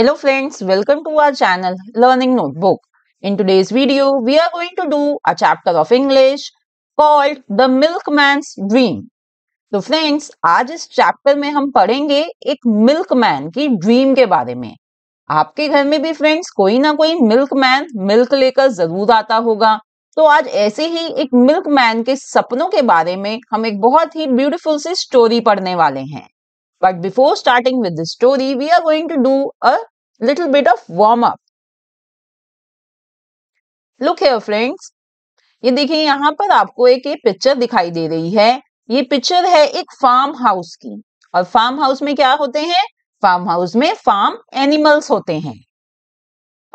Hello friends, welcome to our channel Learning Notebook. In today's video, we are going to do a chapter of English called The Milkman's Dream. तो friends आज इस chapter में हम पढ़ेंगे एक milkman की dream के बारे में आपके घर में भी फ्रेंड्स कोई ना कोई मिल्कमैन मिल्क लेकर जरूर आता होगा तो आज ऐसे ही एक मिल्कमैन के सपनों के बारे में हम एक बहुत ही ब्यूटीफुल सी स्टोरी पढ़ने वाले हैं But before starting with the story, we are going to do a little bit of warm up. Look here friends ये देखिए यहाँ पर आपको एक ये पिक्चर दिखाई दे रही है ये पिक्चर है एक फार्म हाउस की और फार्म हाउस में क्या होते हैं फार्म हाउस में फार्म एनिमल्स होते हैं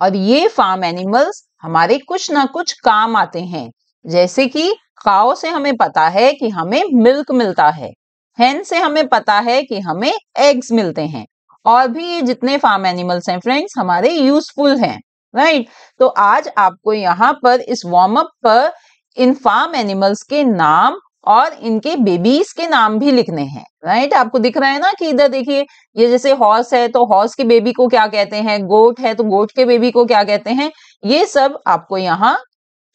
और ये फार्म एनिमल्स हमारे कुछ ना कुछ काम आते हैं जैसे कि काओ से हमें पता है कि हमें मिल्क मिलता है हेन से हमें पता है कि हमें एग्स मिलते हैं और भी ये जितने फार्म एनिमल्स हैं फ्रेंड्स हमारे यूजफुल हैं राइट तो आज आपको यहाँ पर इस वार्म अप पर इन फार्म एनिमल्स के नाम और इनके बेबीज के नाम भी लिखने हैं राइट आपको दिख रहा है ना कि इधर देखिए ये जैसे हॉर्स है तो हॉर्स के बेबी को क्या कहते हैं गोट है तो गोट के बेबी को क्या कहते हैं ये सब आपको यहाँ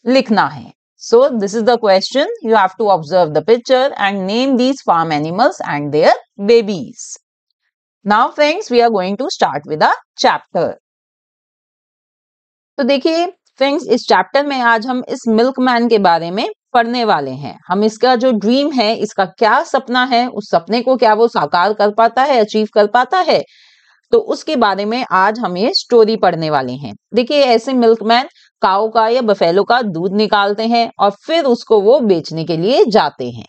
लिखना है So this is the question. You have to observe the picture and name these farm animals and their babies. Now friends, we are going to start with a chapter. तो देखिए फ्रेंड्स इस चैप्टर में आज हम इस milk man के बारे में पढ़ने वाले हैं हम इसका जो ड्रीम है इसका क्या सपना है उस सपने को क्या वो साकार कर पाता है अचीव कर पाता है तो उसके बारे में आज हम ये स्टोरी पढ़ने वाले हैं देखिए ऐसे मिल्कमैन काओ का या बफेलो का दूध निकालते हैं और फिर उसको वो बेचने के लिए जाते हैं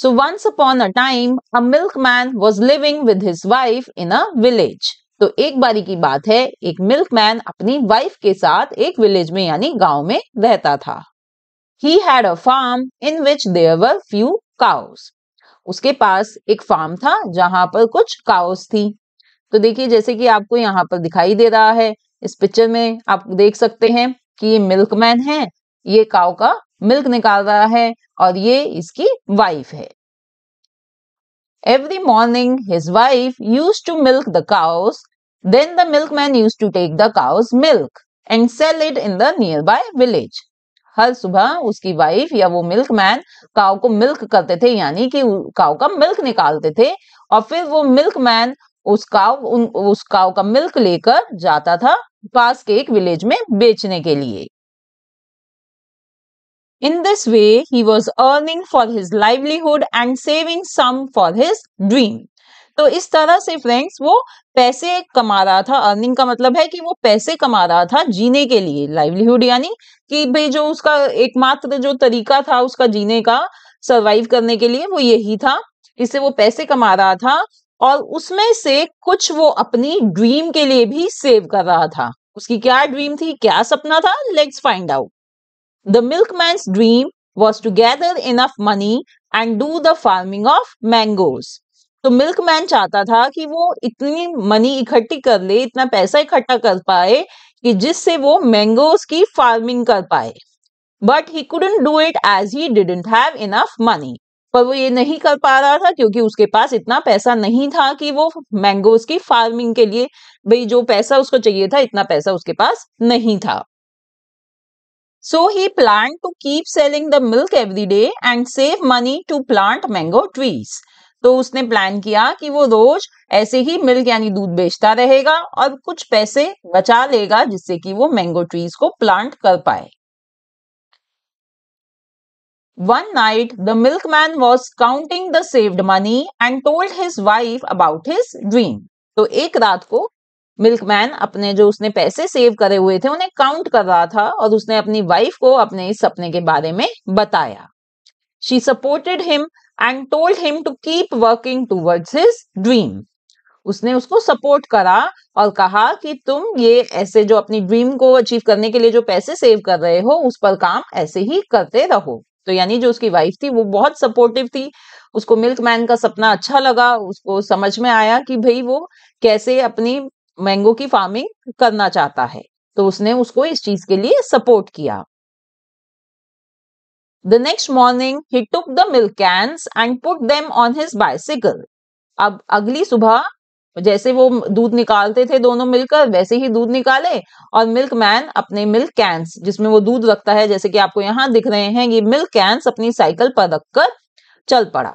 so once upon a time a milk man was living with his wife in a village तो एक बारी की बात है एक मिल्क मैन अपनी वाइफ के साथ एक विलेज में यानी गांव में रहता था he had a farm in which there were few cows उसके पास एक फार्म था जहां पर कुछ काउस थी तो देखिए जैसे कि आपको यहाँ पर दिखाई दे रहा है इस पिक्चर में आप देख सकते हैं कि ये मिल्कमैन है ये काउ का मिल्क निकाल रहा है और ये इसकी वाइफ है Every morning, his wife milk to milk the cows. Then the use to take the cows milk and sell it in the nearby village हर सुबह उसकी वाइफ या वो मिल्क मैन काउ को मिल्क करते थे यानी कि काउ का मिल्क निकालते थे और फिर वो मिल्क मैन उस काउ उस काउ का मिल्क लेकर जाता था पास के एक विलेज में बेचने के लिए in this way he was earning for his livelihood and saving some for his dream तो इस तरह से फ्रेंड्स वो पैसे कमा रहा था अर्निंग का मतलब है कि वो पैसे कमा रहा था जीने के लिए लाइवलीहुड यानी कि भाई जो उसका एकमात्र जो तरीका था उसका जीने का सरवाइव करने के लिए वो यही था इससे वो पैसे कमा रहा था और उसमें से कुछ वो अपनी ड्रीम के लिए भी सेव कर रहा था उसकी क्या ड्रीम थी क्या सपना था let's find out the milk मैं dream was to gather enough money and do the farming of mangoes तो मिल्क मैन चाहता था कि वो इतनी मनी इकट्ठी कर ले इतना पैसा इकट्ठा कर पाए कि जिससे वो मैंगोज की फार्मिंग कर पाए but he couldn't do it as he didn't have enough money पर वो ये नहीं कर पा रहा था क्योंकि उसके पास इतना पैसा नहीं था कि वो मैंगोज की फार्मिंग के लिए भाई जो पैसा उसको चाहिए था इतना पैसा उसके पास नहीं था so he plan to keep selling the milk every day and save money to plant mango trees तो उसने प्लान किया कि वो रोज ऐसे ही मिल्क यानी दूध बेचता रहेगा और कुछ पैसे बचा लेगा जिससे कि वो मैंगो ट्रीज को प्लांट कर पाए One night, the milkman was counting the saved money and told his wife about his dream. तो एक रात को मिल्कमैन अपने जो उसने पैसे सेव करे हुए थे उन्हें काउंट कर रहा था और उसने अपनी वाइफ को अपने इस सपने के बारे में बताया she supported him and told him to keep working towards his dream उसने उसको सपोर्ट करा और कहा कि तुम ये ऐसे जो अपनी ड्रीम को अचीव करने के लिए जो पैसे सेव कर रहे हो उस पर काम ऐसे ही करते रहो तो यानी जो उसकी वाइफ थी वो बहुत सपोर्टिव थी उसको मिल्क मैन का सपना अच्छा लगा उसको समझ में आया कि भाई वो कैसे अपनी मैंगो की फार्मिंग करना चाहता है तो उसने उसको इस चीज के लिए सपोर्ट किया the next morning he took the milk cans and put them on his bicycle अब अगली सुबह जैसे वो दूध निकालते थे दोनों मिलकर वैसे ही दूध निकाले और मिल्क मैन अपने मिल्क कैंस जिसमें वो दूध रखता है जैसे कि आपको यहाँ दिख रहे हैं ये मिल्क कैंस अपनी साइकिल पर रखकर चल पड़ा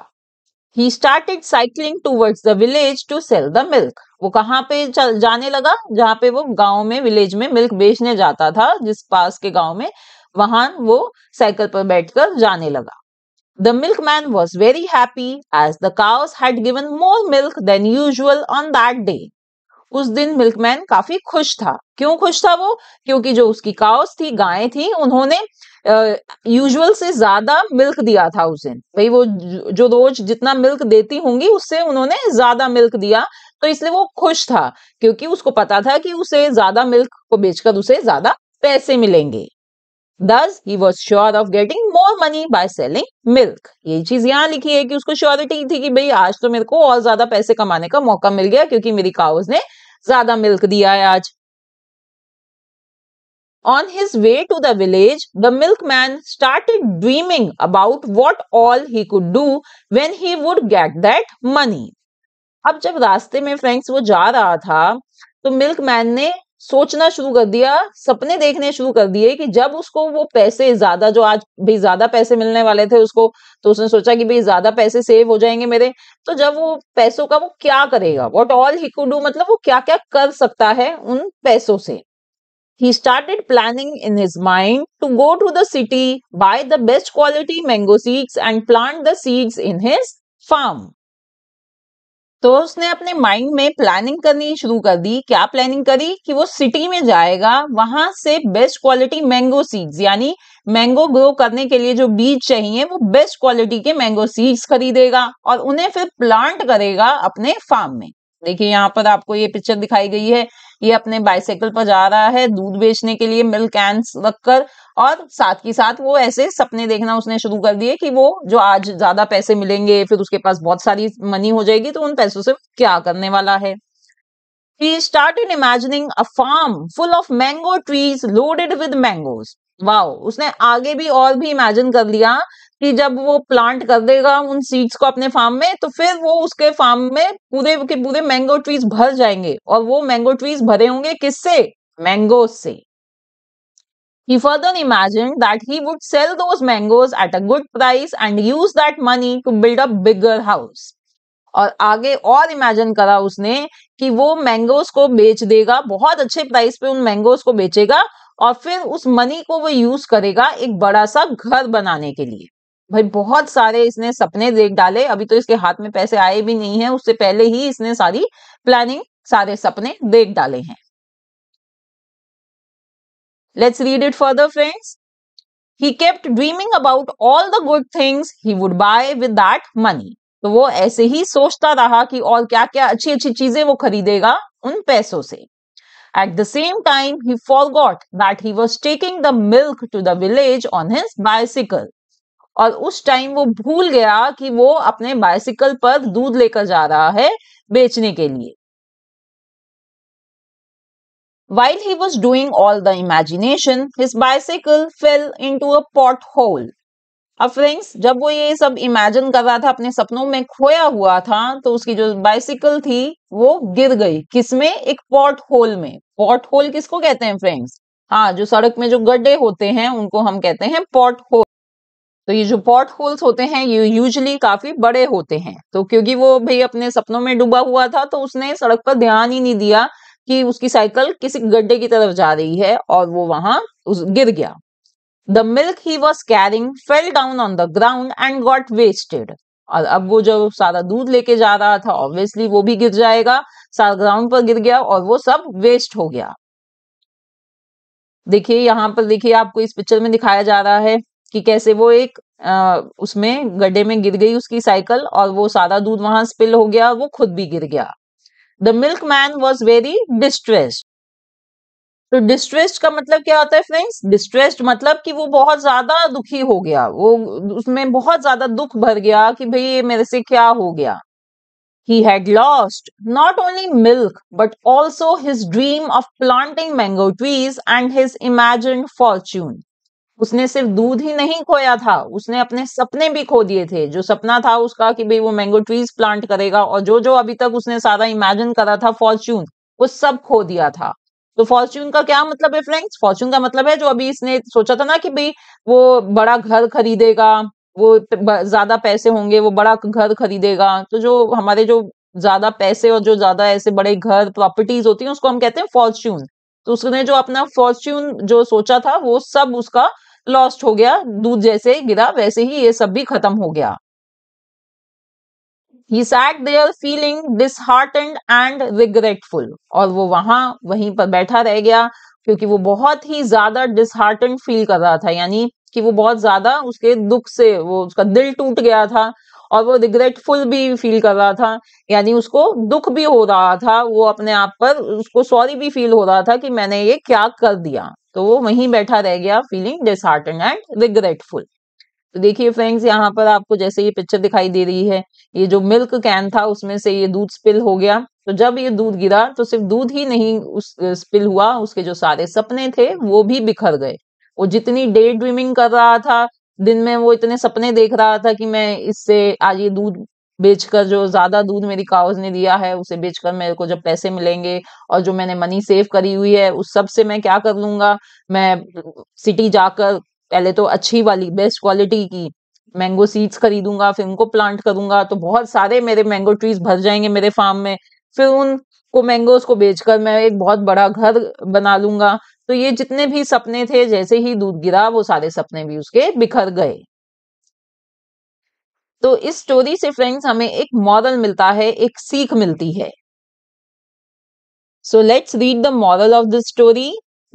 he started cycling towards the village to sell the milk वो कहाँ पे चल जाने लगा जहाँ पे वो गाँव में विलेज में मिल्क बेचने जाता था जिस पास के गाँव में वहां वो साइकिल पर बैठ जाने लगा The milkman was very happy as the cows had given more milk than usual on that day. उस दिन मिल्कमैन काफी खुश था क्यों खुश था वो क्योंकि जो उसकी काउस थी गायें थी उन्होंने यूजुअल से ज्यादा मिल्क दिया था उस दिन भाई वो जो रोज जितना मिल्क देती होंगी उससे उन्होंने ज्यादा मिल्क दिया तो इसलिए वो खुश था क्योंकि उसको पता था कि उसे ज्यादा मिल्क को बेचकर उसे ज्यादा पैसे मिलेंगे thus he was sure of getting more money by selling milk ये चीज यहाँ लिखी है कि उसको श्योरिटी थी कि भाई आज तो मेरे को और ज्यादा पैसे कमाने का मौका मिल गया क्योंकि मेरी काउज ने ज्यादा मिल्क दिया है आज On his way to the village, the milkman started dreaming about what all he could do when he would get that money. अब जब रास्ते में फ्रेंड्स वो जा रहा था तो मिल्क मैन ने सोचना शुरू कर दिया सपने देखने शुरू कर दिए कि जब उसको वो पैसे ज्यादा जो आज भी ज्यादा पैसे मिलने वाले थे उसको तो उसने सोचा कि भाई ज्यादा पैसे सेव हो जाएंगे मेरे तो जब वो पैसों का वो क्या करेगा what all he could do मतलब वो क्या क्या कर सकता है उन पैसों से he started planning in his mind to go to the city, buy the best quality mango seeds, and plant the seeds in his farm. तो उसने अपने माइंड में प्लानिंग करनी शुरू कर दी क्या प्लानिंग करी कि वो सिटी में जाएगा वहां से बेस्ट क्वालिटी मैंगो सीड्स यानी मैंगो ग्रो करने के लिए जो बीज चाहिए वो बेस्ट क्वालिटी के मैंगो सीड्स खरीदेगा और उन्हें फिर प्लांट करेगा अपने फार्म में देखिए यहाँ पर आपको ये पिक्चर दिखाई गई है ये अपने बाइसाइकिल पर जा रहा है दूध बेचने के लिए मिल्क कैंस रखकर और साथ ही साथ वो ऐसे सपने देखना उसने शुरू कर दिए कि वो जो आज ज्यादा पैसे मिलेंगे फिर उसके पास बहुत सारी मनी हो जाएगी तो उन पैसों से क्या करने वाला है He started imagining a farm full of mango trees loaded with mangoes. Wow wow, उसने आगे भी और भी इमेजिन कर लिया कि जब वो प्लांट कर देगा उन सीड्स को अपने फार्म में तो फिर वो उसके फार्म में पूरे के पूरे मैंगो ट्रीज भर जाएंगे और वो मैंगो ट्रीज भरे होंगे किससे मैंगो से He further imagined that he would sell those mangoes at a good price and use that money to build a bigger house. और आगे और इमेजिन करा उसने कि वो मैंगोस को बेच देगा बहुत अच्छे प्राइस पे उन मैंगोस को बेचेगा और फिर उस मनी को वो यूज करेगा एक बड़ा सा घर बनाने के लिए भाई बहुत सारे इसने सपने देख डाले अभी तो इसके हाथ में पैसे आए भी नहीं है उससे पहले ही इसने सारी प्लानिंग सारे सपने देख डाले हैं let's read it further friends he kept dreaming about all the good things he would buy with that money तो वो ऐसे ही सोचता रहा कि और क्या क्या अच्छी अच्छी चीजें वो खरीदेगा उन पैसों से at the same time he forgot that he was taking the milk to the village on his bicycle और उस टाइम वो भूल गया कि वो अपने बाइसिकल पर दूध लेकर जा रहा है बेचने के लिए While he was doing all the imagination, his bicycle fell into a pothole. अब फ्रेंड्स जब वो ये सब इमेजिन कर रहा था अपने सपनों में खोया हुआ था तो उसकी जो बाइसिकल थी वो गिर गई किसमें एक पॉट होल में पॉट होल किसको कहते हैं फ्रेंड्स हाँ जो सड़क में जो गड्ढे होते हैं उनको हम कहते हैं पॉट होल तो ये जो पॉट होल्स होते हैं ये यूजली काफी बड़े होते हैं तो क्योंकि वो भाई अपने सपनों में डूबा हुआ था तो उसने सड़क पर ध्यान ही नहीं दिया कि उसकी साइकिल किसी गड्ढे की तरफ जा रही है और वो वहां उस गिर गया the milk he was carrying fell down on the ground and got wasted और अब वो जो सारा दूध लेके जा रहा था ऑब्वियसली वो भी गिर जाएगा सारा ग्राउंड पर गिर गया और वो सब वेस्ट हो गया देखिए यहाँ पर देखिए आपको इस पिक्चर में दिखाया जा रहा है कि कैसे वो एक आ, उसमें गड्ढे में गिर गई उसकी साइकिल और वो सारा दूध वहां स्पिल हो गया वो खुद भी गिर गया the milk man was very distressed तो डिस्ट्रेस्ड का मतलब क्या होता है फ्रेंड्स डिस्ट्रेस्ड मतलब कि वो बहुत ज्यादा दुखी हो गया वो उसमें बहुत ज्यादा दुख भर गया कि भाई ये मेरे से क्या हो गया he had lost not only milk but also his dream of planting mango trees and his imagine fortune उसने सिर्फ दूध ही नहीं खोया था उसने अपने सपने भी खो दिए थे जो सपना था उसका कि भाई वो मैंगो ट्रीज प्लांट करेगा और जो जो अभी तक उसने सारा इमेजिन करा था फॉर्च्यून वो सब खो दिया था तो फॉर्च्यून का क्या मतलब है फ्रेंड्स फॉर्च्यून का मतलब है जो अभी इसने सोचा था ना कि भाई वो बड़ा घर खरीदेगा वो ज्यादा पैसे होंगे वो बड़ा घर खरीदेगा तो जो हमारे जो ज्यादा पैसे और जो ज्यादा ऐसे बड़े घर प्रॉपर्टीज होती है उसको हम कहते हैं फॉर्च्यून तो उसने जो अपना फॉर्च्यून जो सोचा था वो सब उसका लॉस्ट हो गया दूध जैसे गिरा वैसे ही ये सब भी खत्म हो गया he sat there feeling disheartened and regretful और वो वहां वहीं पर बैठा रह गया क्योंकि वो बहुत ही ज्यादा डिसहार्टेंड फील कर रहा था यानी कि वो बहुत ज्यादा उसके दुख से वो उसका दिल टूट गया था और वो रिग्रेटफुल भी फील कर रहा था यानी उसको दुख भी हो रहा था वो अपने आप पर उसको सॉरी भी फील हो रहा था कि मैंने ये क्या कर दिया तो वो वहीं बैठा रह गया फीलिंग डिसहार्टन एंड रिग्रेटफुल तो देखिए फ्रेंड्स यहाँ पर आपको जैसे ये पिक्चर दिखाई दे रही है ये जो मिल्क कैन था उसमें से ये दूध स्पिल हो गया तो जब ये दूध गिरा तो सिर्फ दूध ही नहीं उस स्पिल हुआ उसके जो सारे सपने थे वो भी बिखर गए वो जितनी डे ड्रीमिंग कर रहा था दिन में वो इतने सपने देख रहा था कि मैं इससे आज ये दूध बेचकर जो ज्यादा दूध मेरी काउज ने दिया है उसे बेचकर मेरे को जब पैसे मिलेंगे और जो मैंने मनी सेव करी हुई है उस सब से मैं क्या कर लूंगा मैं सिटी जाकर पहले तो अच्छी वाली बेस्ट क्वालिटी की मैंगो सीड्स खरीदूंगा फिर उनको प्लांट करूंगा तो बहुत सारे मेरे मैंगो ट्रीज भर जाएंगे मेरे फार्म में फिर उनको मैंगोज को बेचकर मैं एक बहुत बड़ा घर बना लूंगा तो ये जितने भी सपने थे जैसे ही दूध गिरा वो सारे सपने भी उसके बिखर गए तो इस स्टोरी से फ्रेंड्स हमें एक मॉरल मिलता है एक सीख मिलती है so let's read the moral of this story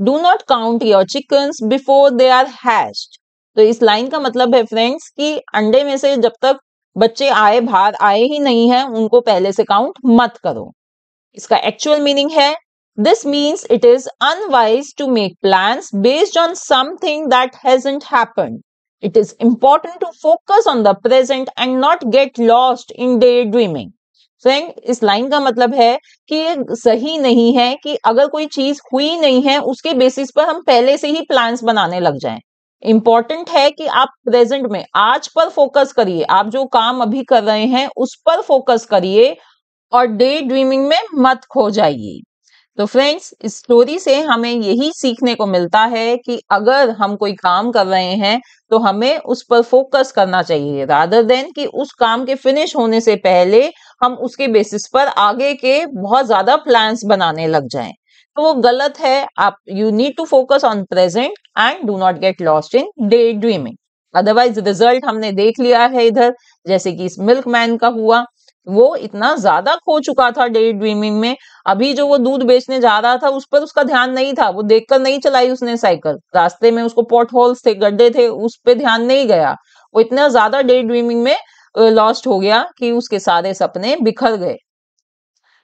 do not count your chickens before they are hatched तो इस लाइन का मतलब है फ्रेंड्स कि अंडे में से जब तक बच्चे आए बाहर आए ही नहीं है उनको पहले से काउंट मत करो इसका एक्चुअल मीनिंग है this means it is unwise to make plan based on something that hasn't happened It is important to focus on the present and not get lost in day dreaming friend इस line का मतलब है कि ये सही नहीं है कि अगर कोई चीज हुई नहीं है उसके बेसिस पर हम पहले से ही प्लान्स बनाने लग जाएं इम्पॉर्टेंट है कि आप प्रेजेंट में आज पर फोकस करिए आप जो काम अभी कर रहे हैं उस पर फोकस करिए और डे ड्रीमिंग में मत खो जाइए तो फ्रेंड्स इस स्टोरी से हमें यही सीखने को मिलता है कि अगर हम कोई काम कर रहे हैं तो हमें उस पर फोकस करना चाहिए रादर देन कि उस काम के फिनिश होने से पहले हम उसके बेसिस पर आगे के बहुत ज्यादा प्लान्स बनाने लग जाएं तो वो गलत है आप you need to focus on present and do not get lost in day dreaming otherwise result हमने देख लिया है इधर जैसे कि इस मिल्क मैन का हुआ वो इतना ज्यादा खो चुका था डे ड्रीमिंग में अभी जो वो दूध बेचने जा रहा था उस पर उसका ध्यान नहीं था वो देखकर नहीं चलाई उसने साइकिल रास्ते में उसको पॉट होल्स थे गड्ढे थे उस पर ध्यान नहीं गया वो इतना ज्यादा डे ड्रीमिंग में लॉस्ट हो गया कि उसके सारे सपने बिखर गए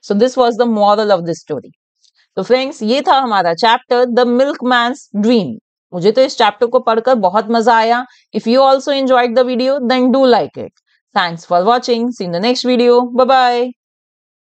so this was the moral of this story तो फ्रेंड्स ये था हमारा चैप्टर द मिल्क मैं ड्रीम मुझे तो इस चैप्टर को पढ़कर बहुत मजा आया if you also enjoyed the video then do like it Thanks for watching. See you in the next video. Bye bye.